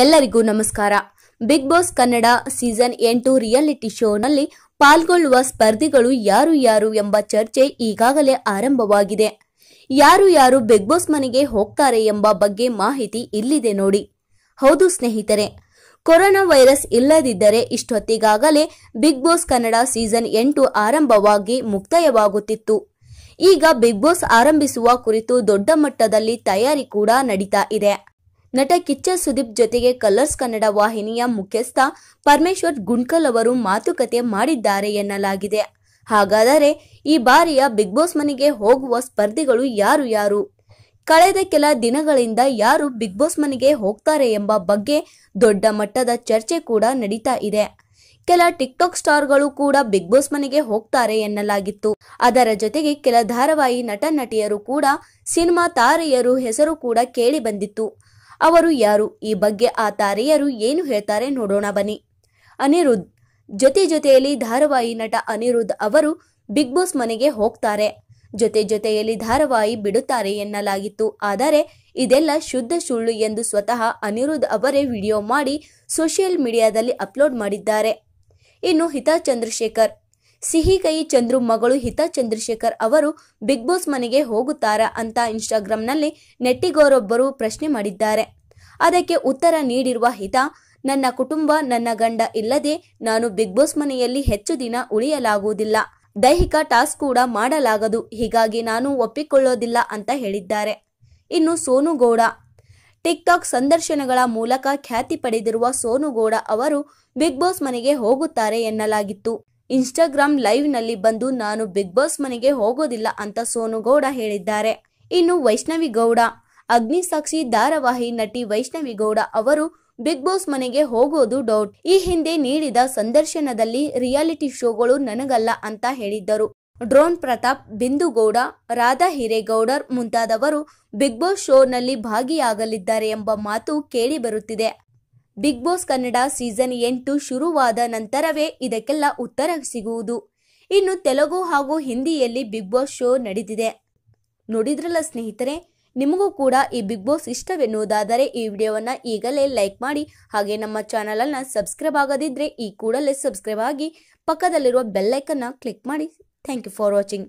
ಎಲ್ಲರಿಗೂ ನಮಸ್ಕಾರ Bigg Boss Kannada season ಎಂಟು ರಿಯಾಲಿಟಿ ಶೋನಲ್ಲಿ ಪಾಲ್ಗೊಳ್ಳುವ ಸ್ಪರ್ಧಿಗಳು ಯಾರು ಯಾರು ಎಂಬ ಚರ್ಚೆ ಈಗಾಗಲೇ ಆರಂಭವಾಗಿದೆ ಯಾರು ಯಾರು ಬಿಗ್ ಬಾಸ್ ಮನೆಗೆ ಹೋಗ್ತಾರೆ ಎಂಬ ಬಗ್ಗೆ ಮಾಹಿತಿ ಇಲ್ಲಿದೆ ನೋಡಿ ಹೌದು ಸ್ನೇಹಿತರೆ ಕೊರೋನಾ ವೈರಸ್ ಇಲ್ಲದಿದ್ದರೆ ಇಷ್ಟೊತ್ತಿಗಾಗಲೇ ಬಿಗ್ ಬಾಸ್ ಕನ್ನಡ ಸೀಸನ್ ಎಂಟು ಆರಂಭವಾಗಿ ಮುಕ್ತಾಯವಾಗುತ್ತಿತ್ತು ಈಗ ಬಿಗ್ ಬಾಸ್ ಆರಂಭಿಸುವ ಕುರಿತು ದೊಡ್ಡ ಮಟ್ಟದಲ್ಲಿ ತಯಾರಿ ಕೂಡ ನಡೀತಾ ಇದೆ ನಟ ಕಿಚ್ಚ ಸುದೀಪ್ ಜೊತೆಗೆ ಕಲರ್ಸ್ ಕನ್ನಡ ವಾಹಿನಿಯ ಮುಖ್ಯಸ್ಥ ಪರಮೇಶ್ವರ್ ಗುಂಡ್ಕಲ್ ಅವರು ಮಾತುಕತೆ ಮಾಡಿದ್ದಾರೆ ಎನ್ನಲಾಗಿದೆ ಹಾಗಾದರೆ ಈ ಬಾರಿಯ ಬಿಗ್ ಬಾಸ್ ಮನೆಗೆ ಹೋಗುವ ಸ್ಪರ್ಧಿಗಳು ಯಾರು ಯಾರು ಕಳೆದ ಕೆಲ ದಿನಗಳಿಂದ ಯಾರು ಬಿಗ್ ಬಾಸ್ ಮನೆಗೆ ಹೋಗ್ತಾರೆ ಎಂಬ ಬಗ್ಗೆ ದೊಡ್ಡ ಮಟ್ಟದ ಚರ್ಚೆ ಕೂಡ ನಡೀತಾ ಇದೆ ಕೆಲ ಟಿಕ್ ಟಾಕ್ ಸ್ಟಾರ್ಗಳು ಕೂಡ ಬಿಗ್ ಬಾಸ್ ಮನೆಗೆ ಹೋಗ್ತಾರೆ ಎನ್ನಲಾಗಿತ್ತು ಅದರ ಜೊತೆಗೆ ಕೆಲ ಧಾರಾವಾಹಿ ನಟ ನಟಿಯರು ಕೂಡ ಸಿನಿಮಾ ತಾರೆಯರು ಹೆಸರು ಕೂಡ ಕೇಳಿ ಬಂದಿತ್ತು ಅವರು ಯಾರು ಈ ಬಗ್ಗೆ ಆ ತಾರೆಯರು ಏನು ಹೇಳ್ತಾರೆ ನೋಡೋಣ ಬನ್ನಿ ಅನಿರುದ್ಧ್ ಜೊತೆ ಜೊತೆಯಲ್ಲಿ ಧಾರಾವಾಹಿ ನಟ ಅನಿರುದ್ಧ್ ಅವರು ಬಿಗ್ ಬಾಸ್ ಮನೆಗೆ ಹೋಗ್ತಾರೆ ಜೊತೆ ಜೊತೆಯಲ್ಲಿ ಧಾರಾವಾಹಿ ಬಿಡುತ್ತಾರೆ ಎನ್ನಲಾಗಿತ್ತು ಆದರೆ ಇದೆಲ್ಲ ಶುದ್ಧ ಸುಳ್ಳು ಎಂದು ಸ್ವತಃ ಅನಿರುದ್ಧ್ ಅವರೇ ವಿಡಿಯೋ ಮಾಡಿ ಸೋಷಿಯಲ್ ಮೀಡಿಯಾದಲ್ಲಿ ಅಪ್ಲೋಡ್ ಮಾಡಿದ್ದಾರೆ ಇನ್ನು ಹಿತಾ ಚಂದ್ರಶೇಖರ್ ಸಿಹಿ ಕೈ ಚಂದ್ರು ಮಗಳು ಹಿತಾ ಚಂದ್ರಶೇಖರ್ ಅವರು ಬಿಗ್ ಬಾಸ್ ಮನೆಗೆ ಹೋಗುತ್ತಾರಾ ಅಂತ ಇನ್ಸ್ಟಾಗ್ರಾಂನಲ್ಲಿ ನೆಟ್ಟಿಗೋರೊಬ್ಬರು ಪ್ರಶ್ನೆ ಮಾಡಿದ್ದಾರೆ ಅದಕ್ಕೆ ಉತ್ತರ ನೀಡಿರುವ ಹಿತ ನನ್ನ ಕುಟುಂಬ ನನ್ನ ಗಂಡ ಇಲ್ಲದೆ ನಾನು ಬಿಗ್ ಬಾಸ್ ಮನೆಯಲ್ಲಿ ಹೆಚ್ಚು ದಿನ ಉಳಿಯಲಾಗುವುದಿಲ್ಲ ದೈಹಿಕ ಟಾಸ್ಕ್ ಕೂಡ ಮಾಡಲಾಗದು ಹೀಗಾಗಿ ನಾನು ಒಪ್ಪಿಕೊಳ್ಳೋದಿಲ್ಲ ಅಂತ ಹೇಳಿದ್ದಾರೆ ಇನ್ನು ಸೋನುಗೌಡ ಟಿಕ್ಟಾಕ್ ಸಂದರ್ಶನಗಳ ಮೂಲಕ ಖ್ಯಾತಿ ಪಡೆದಿರುವ ಸೋನುಗೌಡ ಅವರು ಬಿಗ್ ಬಾಸ್ ಮನೆಗೆ ಹೋಗುತ್ತಾರೆ ಎನ್ನಲಾಗಿತ್ತು ಇನ್ಸ್ಟಾಗ್ರಾಂ ಲೈವ್ನಲ್ಲಿ ಬಂದು ನಾನು ಬಿಗ್ ಬಾಸ್ ಮನೆಗೆ ಹೋಗೋದಿಲ್ಲ ಅಂತ ಸೋನುಗೌಡ ಹೇಳಿದ್ದಾರೆ ಇನ್ನು ವೈಷ್ಣವಿ ಗೌಡ ಅಗ್ನಿಸಾಕ್ಷಿ ಧಾರಾವಾಹಿ ನಟಿ ವೈಷ್ಣವಿ ಗೌಡ ಅವರು ಬಿಗ್ ಬಾಸ್ ಮನೆಗೆ ಹೋಗೋದು ಡೌಟ್ ಈ ಹಿಂದೆ ನೀಡಿದ ಸಂದರ್ಶನದಲ್ಲಿ ರಿಯಾಲಿಟಿ ಶೋಗಳು ನನಗಲ್ಲ ಅಂತ ಹೇಳಿದ್ದರು ಡ್ರೋನ್ ಪ್ರತಾಪ್ ಬಿಂದುಗೌಡ ರಾಧಾ ಹಿರೇಗೌಡರ್ ಮುಂತಾದವರು ಬಿಗ್ ಬಾಸ್ ಶೋನಲ್ಲಿ ಭಾಗಿಯಾಗಲಿದ್ದಾರೆ ಎಂಬ ಮಾತು ಕೇಳಿಬರುತ್ತಿದೆ ಬಿಗ್ ಬಾಸ್ ಕನ್ನಡ ಸೀಸನ್ ಎಂಟು ಶುರುವಾದ ನಂತರವೇ ಇದಕ್ಕೆಲ್ಲ ಉತ್ತರ ಸಿಗುವುದು ಇನ್ನು ತೆಲುಗು ಹಾಗೂ ಹಿಂದಿಯಲ್ಲಿ ಬಿಗ್ ಬಾಸ್ ಶೋ ನಡೆದಿದೆ ನೋಡಿದ್ರಲ್ಲ ಸ್ನೇಹಿತರೆ ನಿಮಗೂ ಕೂಡ ಈ ಬಿಗ್ ಬಾಸ್ ಇಷ್ಟವೆನ್ನುವುದಾದರೆ ಈ ವಿಡಿಯೋವನ್ನು ಈಗಲೇ ಲೈಕ್ ಮಾಡಿ ಹಾಗೆ ನಮ್ಮ ಚಾನಲನ್ನು ಸಬ್ಸ್ಕ್ರೈಬ್ ಆಗದಿದ್ದರೆ ಈ ಕೂಡಲೇ ಸಬ್ಸ್ಕ್ರೈಬ್ ಆಗಿ ಪಕ್ಕದಲ್ಲಿರುವ ಬೆಲ್ಲೈಕನ್ನು ಕ್ಲಿಕ್ ಮಾಡಿ ಥ್ಯಾಂಕ್ ಯು ಫಾರ್ ವಾಚಿಂಗ್